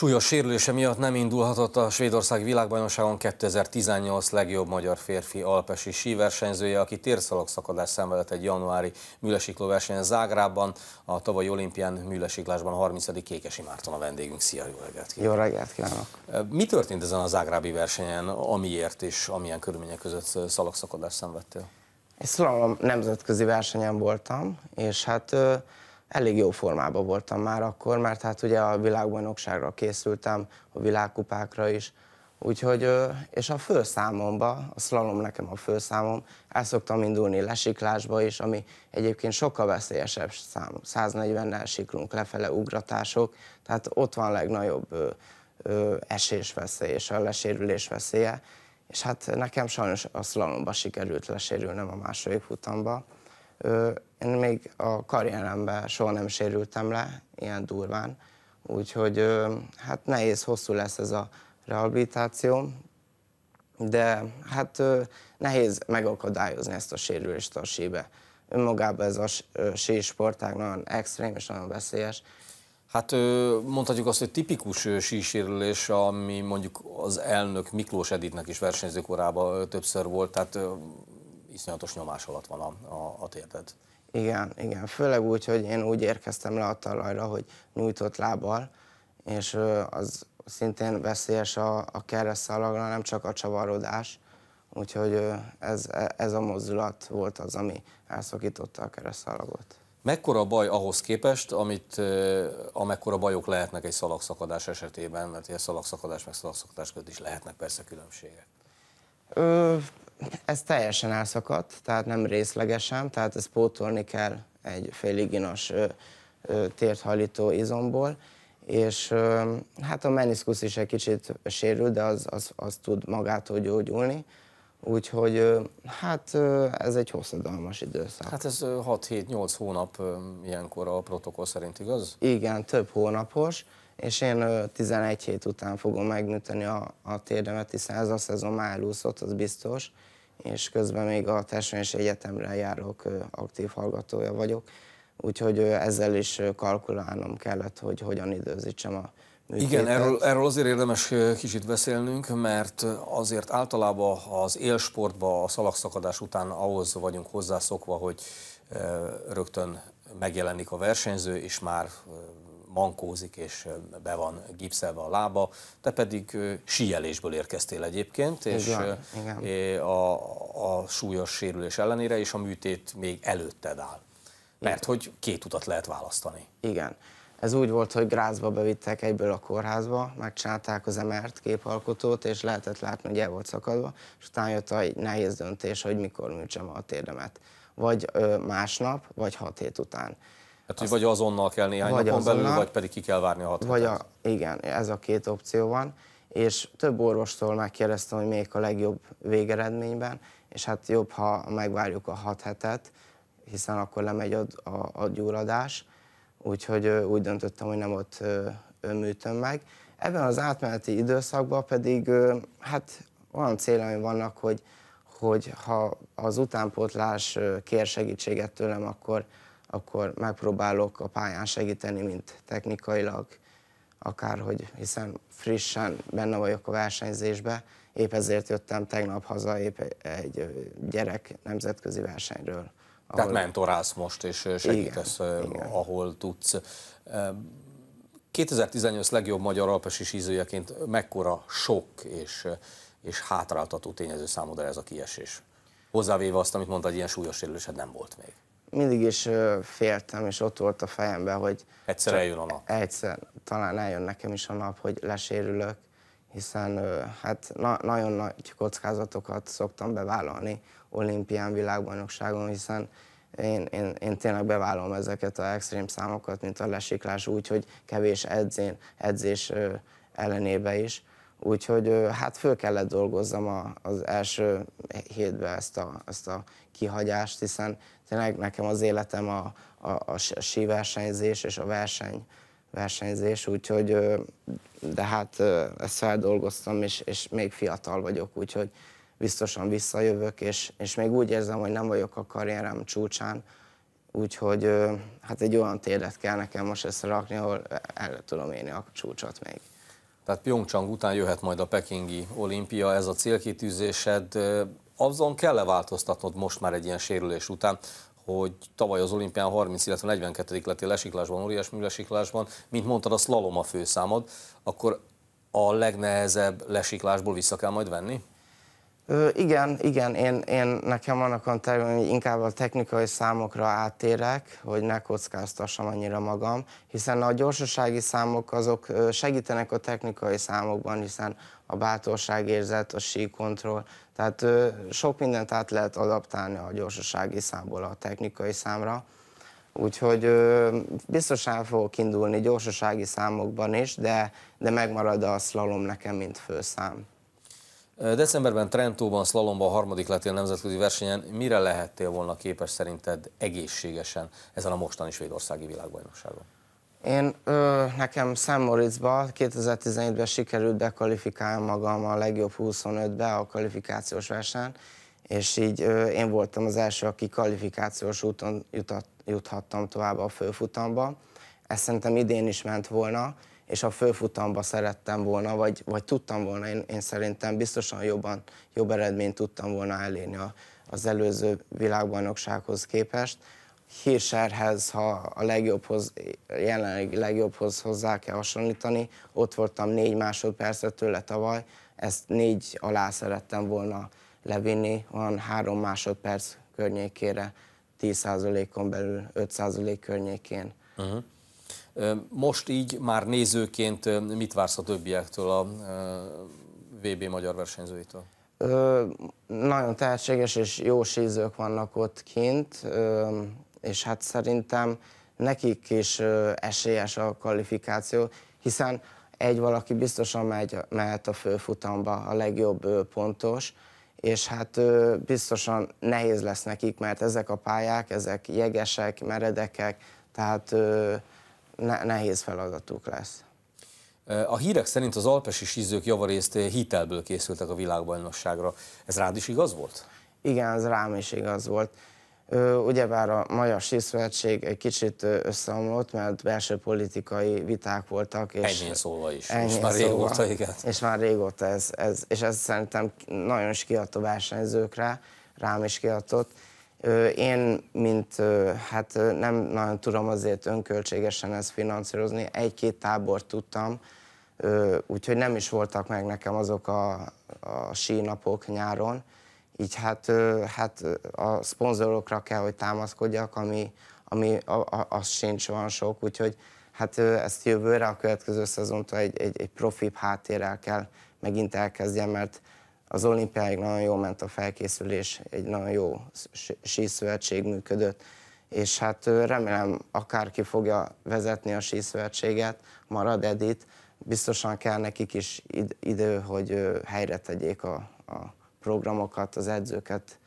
Súlyos sérülése miatt nem indulhatott a Svédország világbajnokságon 2018 legjobb magyar férfi alpesi síversenyzője, aki térszalagszakadás szenvedett egy januári műlesikló versenyen Zágrában, a tavalyi olimpián műlesiklásban a 30. Kékesi Márton a vendégünk. Szia, jó reggelt kívánok! Jó reggelt kívánok! Mi történt ezen a Zágrábi versenyen, amiért és amilyen körülmények között szalagszakadást szenvedtél? Egy szóval nemzetközi versenyen voltam, és hát elég jó formában voltam már akkor, mert hát ugye a világbajnokságra készültem, a világkupákra is, úgyhogy, és a főszámomba, a slalom nekem a főszámom, el szoktam indulni lesiklásba is, ami egyébként sokkal veszélyesebb szám, 140-nel siklunk lefele, ugratások, tehát ott van legnagyobb ö, esésveszély és a lesérülés veszélye, és hát nekem sajnos a slalomba sikerült lesérülnem a második futamba, én még a karrieremben soha nem sérültem le ilyen durván, úgyhogy hát nehéz, hosszú lesz ez a rehabilitáció, de hát nehéz megakadályozni ezt a sérülést a síbe. Önmagában ez a sísportág nagyon extrém és nagyon veszélyes, Hát mondhatjuk azt, hogy tipikus sísérülés, ami mondjuk az elnök Miklós Editnek is versenyzőkorában többször volt, tehát iszonyatos nyomás alatt van a, a, a térded. Igen, igen. Főleg úgy, hogy én úgy érkeztem le a talajra, hogy nyújtott lábbal, és az szintén veszélyes a, a keresztszalagra, nem csak a csavarodás, úgyhogy ez, e, ez a mozdulat volt az, ami elszakította a keresztszalagot. Mekkora baj ahhoz képest, amit, amekkora bajok lehetnek egy szalagszakadás esetében, mert ilyen szalagszakadás meg szalagszakadás között is lehetnek persze különbségek? Ö, ez teljesen elszakadt, tehát nem részlegesen, tehát ez pótolni kell egy féliginos térthajlító izomból, és ö, hát a meniszkusz is egy kicsit sérül, de az, az, az tud magától gyógyulni, úgyhogy ö, hát ö, ez egy hosszadalmas időszak. Hát ez 6-7-8 hónap ilyenkor a protokoll szerint, igaz? Igen, több hónapos, és én 11 hét után fogom megnyújtani a, a térdemet, hiszen ez a szezon már elúszott, az biztos, és közben még a Testvénés Egyetemre járok, aktív hallgatója vagyok, úgyhogy ezzel is kalkulálnom kellett, hogy hogyan időzítsem a műtétet. Igen, erről, erről azért érdemes kicsit beszélnünk, mert azért általában az élsportban a szalagszakadás után ahhoz vagyunk hozzászokva, hogy rögtön megjelenik a versenyző, és már mankózik és be van gipszelve a lába, te pedig síelésből érkeztél egyébként, és igen, igen. A, a súlyos sérülés ellenére, és a műtét még előtted áll. Mert hogy két utat lehet választani. Igen. Ez úgy volt, hogy Grázba bevittek egyből a kórházba, megcsinálták az MRT képalkotót, és lehetett látni, hogy el volt szakadva, és utána jött a nehéz döntés, hogy mikor műtsem a térdemet. Vagy ö, másnap, vagy hat hét után. Hát, hogy vagy azonnal kell néhány vagy napon azonnal, belül, vagy pedig ki kell várni a hat vagy a, Igen, ez a két opció van, és több orvostól megkérdeztem, hogy melyik a legjobb végeredményben, és hát jobb, ha megvárjuk a hat hetet, hiszen akkor lemegy a, a, a gyulladás, úgyhogy úgy döntöttem, hogy nem ott műtöm meg. Ebben az átmeneti időszakban pedig hát olyan célom vannak, hogy, hogy ha az utánpótlás kér segítséget tőlem, akkor akkor megpróbálok a pályán segíteni, mint technikailag, akárhogy, hiszen frissen benne vagyok a versenyzésbe, épp ezért jöttem tegnap haza épp egy gyerek nemzetközi versenyről. Ahol... Tehát mentorálsz most, és segítesz, igen, igen. ahol tudsz. 2018 legjobb magyar alpesi sízőjeként mekkora sok és, és hátráltató tényező számodra ez a kiesés? Hozzávéve azt, amit mondta, hogy ilyen súlyos sérülésed nem volt még mindig is féltem, és ott volt a fejemben, hogy... Egyszer eljön a nap. Egyszer, talán eljön nekem is a nap, hogy lesérülök, hiszen hát na, nagyon nagy kockázatokat szoktam bevállalni olimpián, világbajnokságon, hiszen én, én, én tényleg bevállalom ezeket a extrém számokat, mint a lesiklás, úgyhogy kevés edzén, edzés ellenébe is. Úgyhogy hát föl kellett dolgoznom a, az első hétben ezt a, ezt a kihagyást, hiszen tényleg nekem az életem a, a, a, a síversenyzés és a verseny, versenyzés, úgyhogy de hát ezt feldolgoztam, és, és még fiatal vagyok, úgyhogy biztosan visszajövök, és, és még úgy érzem, hogy nem vagyok a karrierem csúcsán, úgyhogy hát egy olyan térdet kell nekem most összerakni, ahol el tudom élni a csúcsot még. Tehát Pyeongchang után jöhet majd a pekingi olimpia, ez a célkitűzésed azon kell-e változtatnod most már egy ilyen sérülés után, hogy tavaly az olimpián 30, illetve 42. lettél lesiklásban, óriás műlesiklásban, mint mondtad, a slalom a főszámod, akkor a legnehezebb lesiklásból vissza kell majd venni? Ö, igen, igen, én, én nekem annak a terülni, hogy inkább a technikai számokra áttérek, hogy ne kockáztassam annyira magam, hiszen a gyorsasági számok azok segítenek a technikai számokban, hiszen a bátorságérzet, a síkontroll, tehát ö, sok mindent át lehet adaptálni a gyorsasági számból a technikai számra. Úgyhogy ö, biztosan fogok indulni gyorsasági számokban is, de, de megmarad a slalom nekem, mint főszám. Decemberben Trentóban, Slalomban, a harmadik lettél nemzetközi versenyen. Mire lehettél volna képes szerinted egészségesen ezen a mostani svédországi világbajnokságon? Én ö, nekem San Moritzba 2017-ben sikerült bekvalifikálni magam a legjobb 25-be a kvalifikációs versenyen, és így ö, én voltam az első, aki kvalifikációs úton jutott, juthattam tovább a főfutamba. Ezt szerintem idén is ment volna, és a főfutamba szerettem volna, vagy, vagy tudtam volna, én, én szerintem biztosan jobban, jobb eredményt tudtam volna elérni a, az előző világbajnoksághoz képest. Hírserhez, ha a legjobbhoz, jelenleg legjobbhoz hozzá kell hasonlítani, ott voltam négy másodpercet tőle tavaly, ezt négy alá szerettem volna levinni, van három másodperc környékére, 10%-on belül, 5% környékén. Uh-huh. Most így már nézőként mit vársz a többiektől, a VB magyar versenyzőitől? Ö, nagyon tehetséges és jó sízők vannak ott kint, ö, és hát szerintem nekik is ö, esélyes a kvalifikáció, hiszen egy valaki biztosan megy, mehet a főfutamba, a legjobb ö, pontos, és hát ö, biztosan nehéz lesz nekik, mert ezek a pályák, ezek jegesek, meredekek, tehát ö, nehéz feladatuk lesz. A hírek szerint az alpesi sízők javarészt hitelből készültek a világbajnokságra. Ez rád is igaz volt? Igen, ez rám is igaz volt. Ugyebár a Magyar Síszövetség egy kicsit összeomlott, mert belső politikai viták voltak. És ennyi szóval is, ennyi és már szóval, régóta, igen. És már régóta ez, ez, és ez szerintem nagyon is kiadta versenyzőkre, rám is kiadott. Én, mint mert hát nem nagyon tudom azért önköltségesen ezt finanszírozni. Egy-két tábort tudtam, úgyhogy nem is voltak meg nekem azok a, a sínapok nyáron. Így hát, hát a szponzorokra kell, hogy támaszkodjak, ami, ami a, a, az sincs van sok, úgyhogy hát ezt jövőre, a következő szezontól egy, egy, egy profibb háttérrel kell megint elkezdjem, mert az olimpiáig nagyon jól ment a felkészülés, egy nagyon jó síszövetség működött, és hát remélem akárki fogja vezetni a síszövetséget, marad Edit, biztosan kell nekik is idő, hogy helyre tegyék a, a programokat, az edzőket,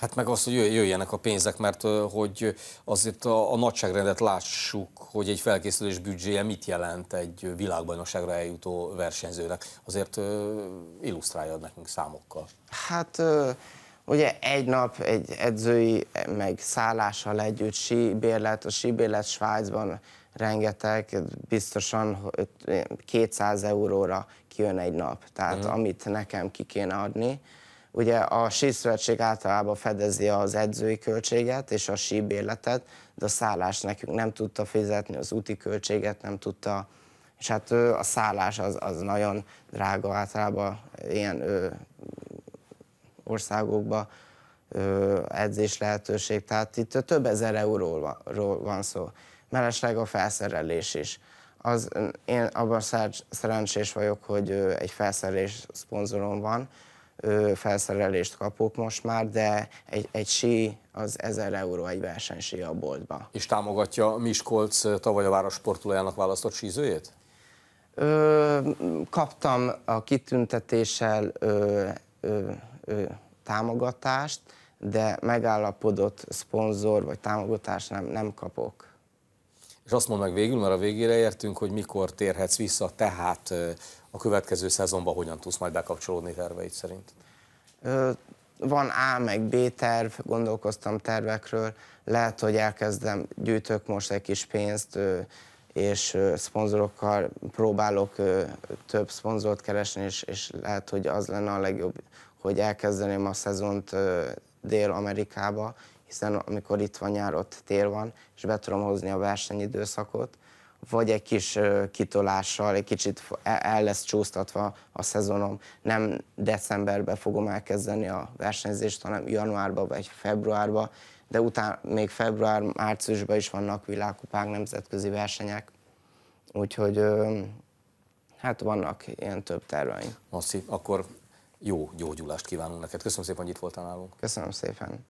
Hát meg az, hogy jöjjenek a pénzek, mert hogy azért a, a nagyságrendet lássuk, hogy egy felkészülés büdzséje mit jelent egy világbajnokságra eljutó versenyzőnek. Azért illusztráljad nekünk számokkal. Hát ugye egy nap egy edzői, meg szállással együtt síbérlet, a síbérlet Svájcban rengeteg, biztosan 200 euróra kijön egy nap. Tehát mm. amit nekem ki kéne adni, Ugye a síszövetség általában fedezi az edzői költséget és a síbérletet, de a szállás nekünk nem tudta fizetni, az úti költséget nem tudta, és hát a szállás az, az nagyon drága általában ilyen országokban edzés lehetőség, tehát itt több ezer euróról van szó. Mellesleg a felszerelés is az, én abban szerencsés vagyok, hogy egy felszerelés szponzorom van, felszerelést kapok most már, de egy, egy sí az 1000 euró egy versenysí a boltba. És támogatja Miskolc tavaly a város sportolójának választott sízőjét? Ö, kaptam a kitüntetéssel ö, ö, ö, támogatást, de megállapodott szponzor vagy támogatást nem, nem kapok. És azt mondd meg végül, mert a végére értünk, hogy mikor térhetsz vissza, tehát a következő szezonban hogyan tudsz majd bekapcsolódni terveid szerint? Ö, van A meg B terv, gondolkoztam tervekről, lehet, hogy elkezdem, gyűjtök most egy kis pénzt, és szponzorokkal próbálok több szponzort keresni, és, és lehet, hogy az lenne a legjobb, hogy elkezdeném a szezont Dél-Amerikába, hiszen amikor itt van nyár, ott tél van, és be tudom hozni a versenyidőszakot, vagy egy kis kitolással, egy kicsit e-, el lesz csúsztatva a szezonom. Nem decemberben fogom elkezdeni a versenyzést, hanem januárban vagy februárban, de utána még február, márciusban is vannak világkupák, nemzetközi versenyek. Úgyhogy hát vannak ilyen több terveim. Masszi, akkor jó gyógyulást kívánunk neked. Köszönöm szépen, hogy itt voltál nálunk. Köszönöm szépen.